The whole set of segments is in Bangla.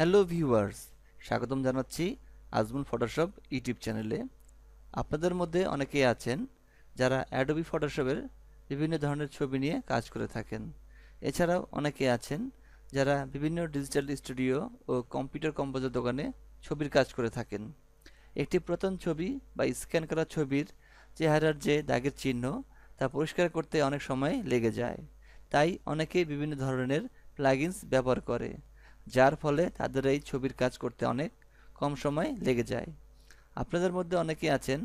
হ্যালো ভিউয়ার্স স্বাগতম জানাচ্ছি আজমুল ফটোশপ ইউটিউব চ্যানেলে আপনাদের মধ্যে অনেকেই আছেন যারা অ্যাডোবি ফটোশপের বিভিন্ন ধরনের ছবি নিয়ে কাজ করে থাকেন এছাড়াও অনেকে আছেন যারা বিভিন্ন ডিজিটাল স্টুডিও ও কম্পিউটার কম্পোজার দোকানে ছবির কাজ করে থাকেন একটি প্রথম ছবি বা স্ক্যান করা ছবির চেহারার যে দাগের চিহ্ন তা পরিষ্কার করতে অনেক সময় লেগে যায় তাই অনেকেই বিভিন্ন ধরনের প্লাগিনস ব্যবহার করে যার ফলে তাদের এই ছবির কাজ করতে অনেক কম সময় লেগে যায় আপনাদের মধ্যে অনেকে আছেন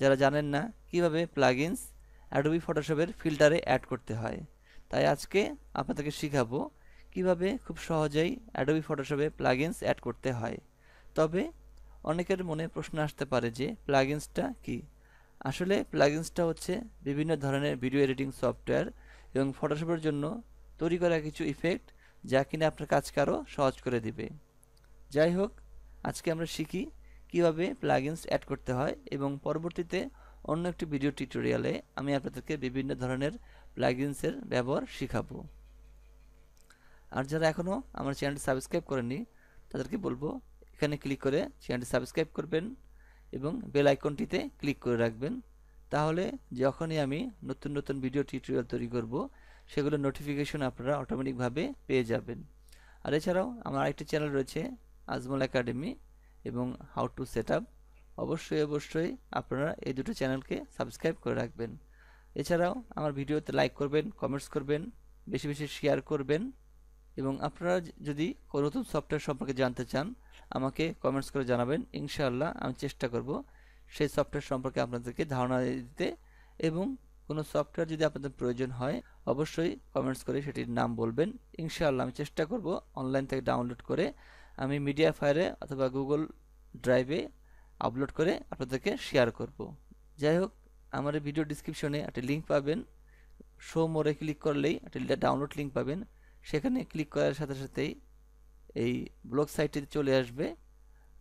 যারা জানেন না কিভাবে প্লাগিনস অ্যাডোবি ফটোশপের ফিল্টারে অ্যাড করতে হয় তাই আজকে আপনাদেরকে শেখাবো কিভাবে খুব সহজেই অ্যাডোবি ফটোশপে প্লাগিনস অ্যাড করতে হয় তবে অনেকের মনে প্রশ্ন আসতে পারে যে প্লাগিনসটা কি আসলে প্লাগিনসটা হচ্ছে বিভিন্ন ধরনের ভিডিও এডিটিং সফটওয়্যার এবং ফটোশপের জন্য তৈরি করা কিছু ইফেক্ট যা কিনা আপনার কাজকে আরও সহজ করে দিবে যাই হোক আজকে আমরা শিখি কিভাবে প্লাগিনস অ্যাড করতে হয় এবং পরবর্তীতে অন্য একটি ভিডিও টিউটোরিয়ালে আমি আপনাদেরকে বিভিন্ন ধরনের প্লাগিনসের ব্যবহার শেখাবো আর যারা এখনও আমার চ্যানেলটি সাবস্ক্রাইব করেনি তাদেরকে বলবো এখানে ক্লিক করে চ্যানেলটি সাবস্ক্রাইব করবেন এবং বেল আইকনটিতে ক্লিক করে রাখবেন তাহলে যখনই আমি নতুন নতুন ভিডিও টিউটোরিয়াল তৈরি করব সেগুলোর নোটিফিকেশন আপনারা অটোমেটিকভাবে পেয়ে যাবেন আর এছাড়াও আমার আরেকটি চ্যানেল রয়েছে আজমল একাডেমি এবং হাউ টু সেট আপ অবশ্যই অবশ্যই আপনারা এই দুটো চ্যানেলকে সাবস্ক্রাইব করে রাখবেন এছাড়াও আমার ভিডিওতে লাইক করবেন কমেন্টস করবেন বেশি বেশি শেয়ার করবেন এবং আপনারা যদি নতুন সফটওয়্যার সম্পর্কে জানতে চান আমাকে কমেন্টস করে জানাবেন ইনশাআল্লাহ আমি চেষ্টা করব সেই সফটওয়্যার সম্পর্কে আপনাদেরকে ধারণা দিতে এবং কোনো সফটওয়্যার যদি আপনাদের প্রয়োজন হয় অবশ্যই কমেন্টস করে সেটির নাম বলবেন ইনশাআল্লাহ আমি চেষ্টা করব অনলাইন থেকে ডাউনলোড করে আমি মিডিয়া ফায়ারে অথবা গুগল ড্রাইভে আপলোড করে আপনাদেরকে শেয়ার করব যাই হোক আমার ভিডিও ডিসক্রিপশনে একটা লিঙ্ক পাবেন শো মোড়ে ক্লিক করলেই একটা ডাউনলোড লিঙ্ক পাবেন সেখানে ক্লিক করার সাথে সাথেই এই ব্লগ সাইটে চলে আসবে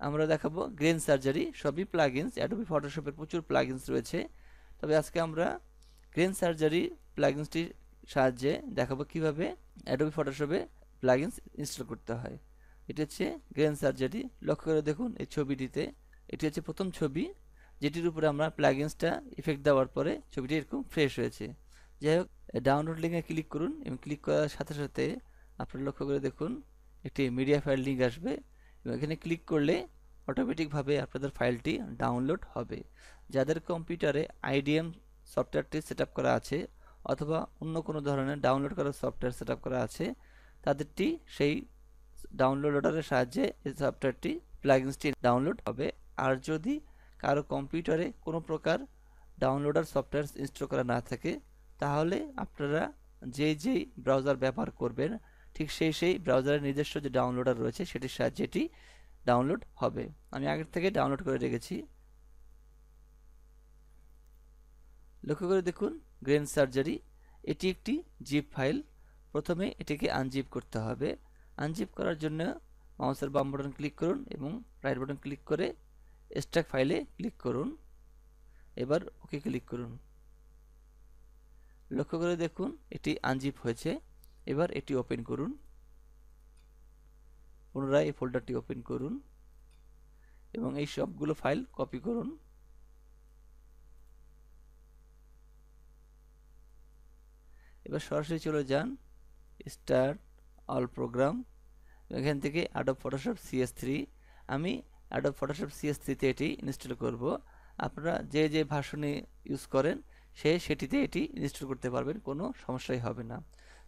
আমরা দেখাবো গ্রেন সার্জারি সবই প্লাগিনস অ্যাডোবি ফটোশপের প্রচুর প্লাগিনস রয়েছে তবে আজকে আমরা গ্রেন সার্জারি প্লাগিনসটির সাহায্যে দেখাবো কিভাবে অ্যাডোবি ফটোশপে প্লাগিনস ইনস্টল করতে হয় এটি হচ্ছে গ্রেন সার্জারি লক্ষ্য করে দেখুন এই ছবিটিতে এটি হচ্ছে প্রথম ছবি যেটির উপরে আমরা প্লাগিনসটা ইফেক্ট দেওয়ার পরে ছবিটি এরকম ফ্রেশ হয়েছে যাই হোক ডাউনলোড লিঙ্কে ক্লিক করুন এবং ক্লিক করার সাথে সাথে আপনারা লক্ষ্য করে দেখুন একটি মিডিয়া ফাইল লিঙ্ক আসবে এবং এখানে ক্লিক করলে অটোমেটিকভাবে আপনাদের ফাইলটি ডাউনলোড হবে যাদের কম্পিউটারে আইডিএম সফটওয়্যারটি সেট করা আছে অথবা অন্য কোনো ধরনের ডাউনলোড করার সফটওয়্যার সেট করা আছে তাদেরটি সেই ডাউনলোডারের সাহায্যে এই সফটওয়্যারটি প্লাগিনসটি ডাউনলোড হবে আর যদি কারো কম্পিউটারে কোনো প্রকার ডাউনলোডার সফটওয়্যার ইনস্টল করা না থাকে তাহলে আপনারা যে যেই ব্রাউজার ব্যবহার করবেন ঠিক সেই সেই ব্রাউজারের নিজস্ব যে ডাউনলোডার রয়েছে সেটির সাহায্যে এটি ডাউনলোড হবে আমি আগের থেকে ডাউনলোড করে রেখেছি লক্ষ্য করে দেখুন গ্রেন সার্জারি এটি একটি জিপ ফাইল প্রথমে এটিকে আনজিপ করতে হবে আনজিপ করার জন্য মাউসের বাম বাটন ক্লিক করুন এবং রাইট বাটন ক্লিক করে স্ট্যাক ফাইলে ক্লিক করুন এবার ওকে ক্লিক করুন লক্ষ্য করে দেখুন এটি আনজিপ হয়েছে এবার এটি ওপেন করুন পুনরায় এই ফোল্ডারটি ওপেন করুন এবং এই সবগুলো ফাইল কপি করুন এবার সরাসরি চলে যান স্টার অল প্রোগ্রাম এখান থেকে অ্যাডব ফটোশপ সিএস থ্রি আমি অ্যাডব ফটোশপ সিএস থ্রিতে এটি ইনস্টল করব আপনারা যে যে ভাষণে ইউজ করেন সে সেটিতে এটি ইনস্টল করতে পারবেন কোনো সমস্যাই হবে না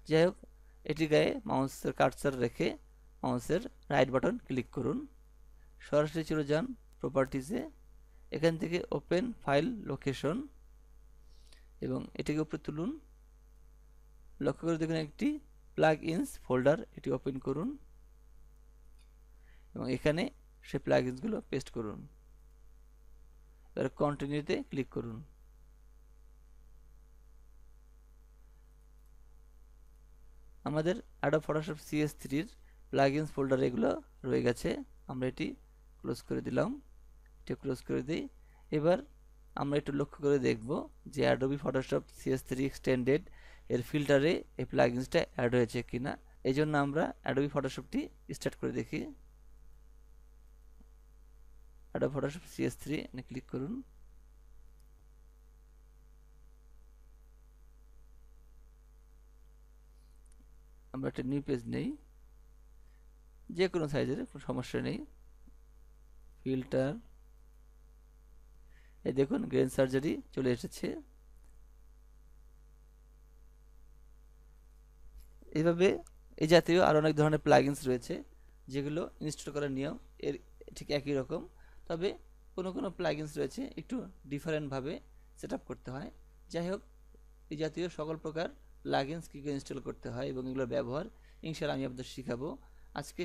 যাই হোক এটি গায়ে মাউন্সের কাটসার রেখে মাউন্সের রাইট বাটন ক্লিক করুন সরাসরি চলে যান প্রপার্টিসে এখান থেকে ওপেন ফাইল লোকেশন এবং এটিকে উপরে তুলুন লক্ষ্য করে দেখুন একটি প্লাগ ইনস ফোল্ডার এটি ওপেন করুন এবং এখানে সেই প্লাগ ইনসগুলো পেস্ট করুন এবার কন্টিনিউতে ক্লিক করুন আমাদের অ্যাডো ফটোশপ সিএস থ্রির প্লাগ প্লাগিনস ফোল্ডার এগুলো রয়ে গেছে আমরা এটি ক্লোজ করে দিলাম এটি ক্লোজ করে দিই এবার আমরা একটু লক্ষ্য করে দেখব যে Adobe Photoshop CS three extended এর ফিল্টারে এই প্লাগিনসটা অ্যাড হয়েছে কি না এই জন্য আমরা অ্যাডোবি ফটোশপটি স্টার্ট করে দেখি Adobe Photoshop CS three click করুন আমরা একটা নিউ পেজ নেই যে কোনো সাইজের কোনো সমস্যা নেই ফিল্টার এই দেখুন গ্রেন সার্জারি চলে এসেছে এইভাবে এই জাতীয় আরও অনেক ধরনের প্লাগিনস রয়েছে যেগুলো ইনস্টল করার নিয়ম এর ঠিক একই রকম তবে কোনো কোনো প্লাগিনস রয়েছে একটু ডিফারেন্টভাবে সেট করতে হয় যাই হোক এই জাতীয় সকল প্রকার প্লাগিনস কী কী ইনস্টল করতে হয় এবং এগুলোর ব্যবহার ইনশাল আমি আপনাদের শেখাবো আজকে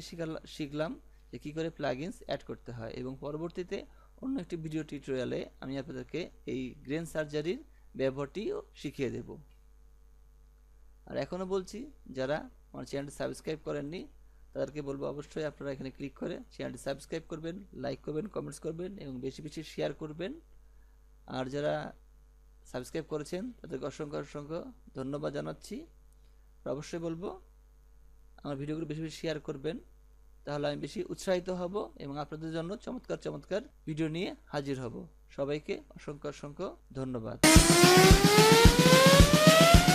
শিখলাম যে কী করে প্লাগিনস অ্যাড করতে হয় এবং পরবর্তীতে অন্য একটি ভিডিও টিউটোরিয়ালে আমি আপনাদেরকে এই গ্রেন সার্জারির ব্যবহারটিও শিখিয়ে দেবো আর এখনও বলছি যারা আমার চ্যানেলটি সাবস্ক্রাইব করেননি তাদেরকে বলবো অবশ্যই আপনারা এখানে ক্লিক করে চ্যানেলটি সাবস্ক্রাইব করবেন লাইক করবেন কমেন্টস করবেন এবং বেশি বেশি শেয়ার করবেন আর যারা সাবস্ক্রাইব করেছেন তাদেরকে অসংখ্য অসংখ্য ধন্যবাদ জানাচ্ছি অবশ্যই বলবো আমার ভিডিওগুলো বেশি বেশি শেয়ার করবেন তাহলে আমি বেশি উৎসাহিত হব এবং আপনাদের জন্য চমৎকার চমৎকার ভিডিও নিয়ে হাজির হব সবাইকে অসংখ্য অসংখ্য ধন্যবাদ